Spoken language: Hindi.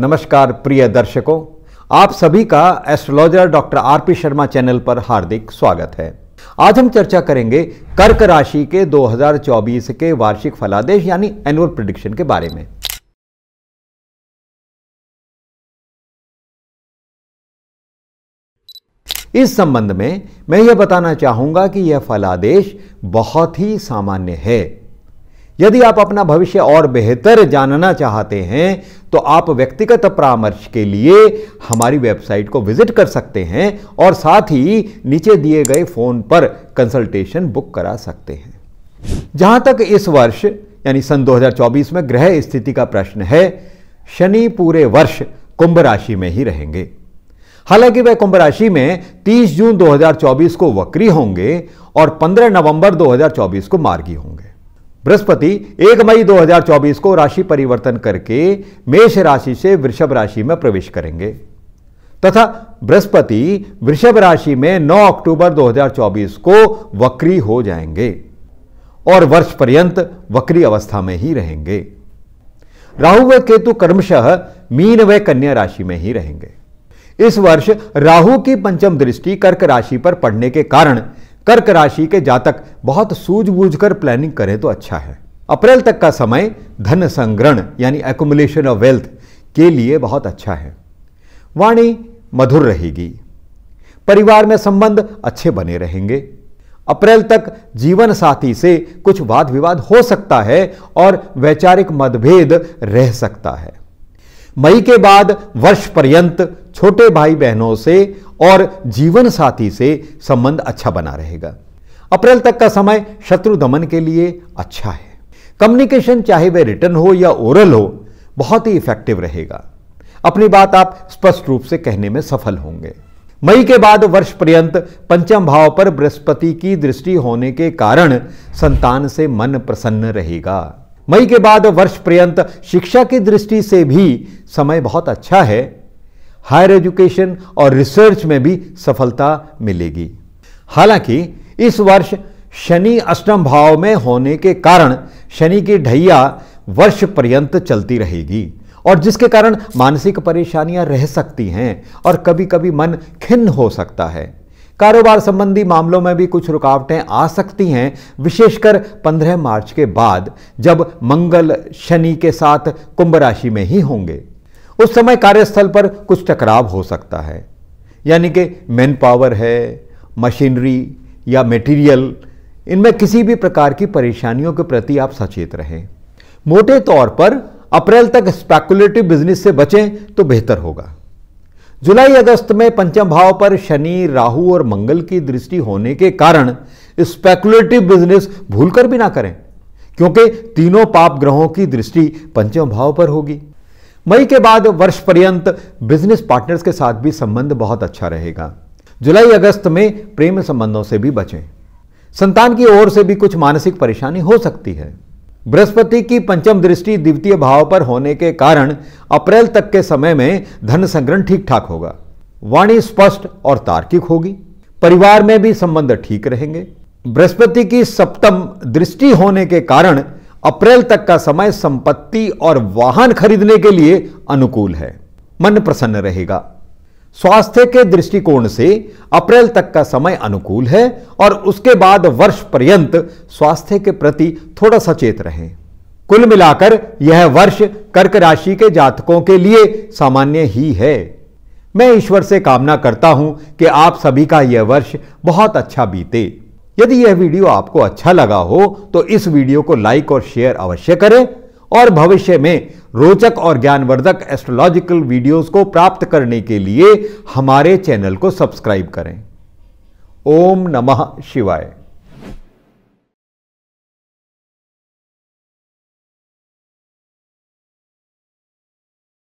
नमस्कार प्रिय दर्शकों आप सभी का astrologer doctor RP Sharma channel पर हार्दिक स्वागत है आज हम चर्चा करेंगे कर्क राशि के 2024 के वार्षिक फलादेश यानी एनुअल प्रिडिक्शन के बारे में इस संबंध में मैं यह बताना चाहूंगा कि यह फलादेश बहुत ही सामान्य है यदि आप अपना भविष्य और बेहतर जानना चाहते हैं तो आप व्यक्तिगत परामर्श के लिए हमारी वेबसाइट को विजिट कर सकते हैं और साथ ही नीचे दिए गए फोन पर कंसल्टेशन बुक करा सकते हैं जहां तक इस वर्ष यानी सन 2024 में ग्रह स्थिति का प्रश्न है शनि पूरे वर्ष कुंभ राशि में ही रहेंगे हालांकि वह कुंभ राशि में 30 जून 2024 को वक्री होंगे और 15 नवंबर 2024 को मार्गी होंगे बृहस्पति 1 मई 2024 को राशि परिवर्तन करके मेष राशि से वृषभ राशि में प्रवेश करेंगे तथा बृहस्पति वृषभ राशि में 9 अक्टूबर 2024 को वक्री हो जाएंगे और वर्ष पर्यंत वक्री अवस्था में ही रहेंगे राहु व केतु कर्मशः मीन व कन्या राशि में ही रहेंगे इस वर्ष राहु की पंचम दृष्टि कर्क राशि पर पड़ने के कारण कर्क राशि के जातक बहुत सूझबूझकर प्लानिंग करें तो अच्छा है अप्रैल तक का समय धन संग्रहण यानी एकोमुलेशन ऑफ वेल्थ के लिए बहुत अच्छा है वाणी मधुर रहेगी परिवार में संबंध अच्छे बने रहेंगे अप्रैल तक जीवन साथी से कुछ वाद विवाद हो सकता है और वैचारिक मतभेद रह सकता है मई के बाद वर्ष पर्यंत छोटे भाई बहनों से और जीवन साथी से संबंध अच्छा बना रहेगा अप्रैल तक का समय शत्रु दमन के लिए अच्छा है कम्युनिकेशन चाहे वह रिटर्न हो या ओरल हो बहुत ही इफेक्टिव रहेगा अपनी बात आप स्पष्ट रूप से कहने में सफल होंगे मई के बाद वर्ष पर्यंत पंचम भाव पर बृहस्पति की दृष्टि होने के कारण संतान से मन प्रसन्न रहेगा मई के बाद वर्ष पर्यंत शिक्षा की दृष्टि से भी समय बहुत अच्छा है हायर एजुकेशन और रिसर्च में भी सफलता मिलेगी हालांकि इस वर्ष शनि अष्टम भाव में होने के कारण शनि की ढैया वर्ष पर्यंत चलती रहेगी और जिसके कारण मानसिक परेशानियां रह सकती हैं और कभी कभी मन खिन्न हो सकता है कारोबार संबंधी मामलों में भी कुछ रुकावटें आ सकती हैं विशेषकर 15 मार्च के बाद जब मंगल शनि के साथ कुंभ राशि में ही होंगे उस समय कार्यस्थल पर कुछ टकराव हो सकता है यानी कि मैन पावर है मशीनरी या मटेरियल इनमें किसी भी प्रकार की परेशानियों के प्रति आप सचेत रहें मोटे तौर पर अप्रैल तक स्पेकुलेटिव बिजनेस से बचें तो बेहतर होगा जुलाई अगस्त में पंचम भाव पर शनि राहु और मंगल की दृष्टि होने के कारण स्पेकुलेटिव बिजनेस भूलकर भी ना करें क्योंकि तीनों पाप ग्रहों की दृष्टि पंचम भाव पर होगी मई के बाद वर्ष पर्यंत बिजनेस पार्टनर्स के साथ भी संबंध बहुत अच्छा रहेगा जुलाई अगस्त में प्रेम संबंधों से भी बचें संतान की ओर से भी कुछ मानसिक परेशानी हो सकती है बृहस्पति की पंचम दृष्टि द्वितीय भाव पर होने के कारण अप्रैल तक के समय में धन संग्रहण ठीक ठाक होगा वाणी स्पष्ट और तार्किक होगी परिवार में भी संबंध ठीक रहेंगे बृहस्पति की सप्तम दृष्टि होने के कारण अप्रैल तक का समय संपत्ति और वाहन खरीदने के लिए अनुकूल है मन प्रसन्न रहेगा स्वास्थ्य के दृष्टिकोण से अप्रैल तक का समय अनुकूल है और उसके बाद वर्ष पर्यंत स्वास्थ्य के प्रति थोड़ा सचेत रहें कुल मिलाकर यह वर्ष कर्क राशि के जातकों के लिए सामान्य ही है मैं ईश्वर से कामना करता हूं कि आप सभी का यह वर्ष बहुत अच्छा बीते यदि यह वीडियो आपको अच्छा लगा हो तो इस वीडियो को लाइक और शेयर अवश्य करें और भविष्य में रोचक और ज्ञानवर्धक एस्ट्रोलॉजिकल वीडियोस को प्राप्त करने के लिए हमारे चैनल को सब्सक्राइब करें ओम नमः शिवाय